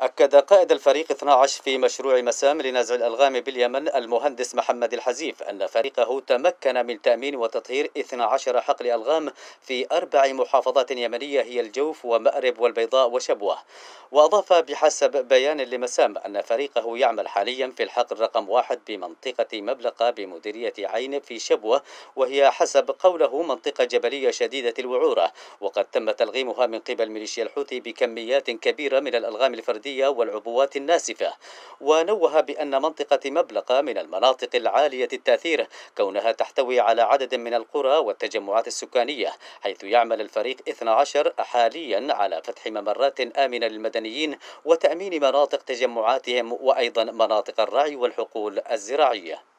أكد قائد الفريق 12 في مشروع مسام لنزع الألغام باليمن المهندس محمد الحزيف أن فريقه تمكن من تأمين وتطهير 12 حقل ألغام في أربع محافظات يمنية هي الجوف ومأرب والبيضاء وشبوة وأضاف بحسب بيان لمسام أن فريقه يعمل حاليا في الحقل رقم واحد بمنطقة مبلقة بمديرية عين في شبوة وهي حسب قوله منطقة جبلية شديدة الوعورة وقد تم تلغيمها من قبل ميليشيا الحوثي بكميات كبيرة من الألغام الفردية السعودية والعبوات الناسفة ونوه بأن منطقة مبلقة من المناطق العالية التأثير كونها تحتوي على عدد من القرى والتجمعات السكانية حيث يعمل الفريق 12 حاليا على فتح ممرات آمنة للمدنيين وتأمين مناطق تجمعاتهم وأيضا مناطق الرعي والحقول الزراعية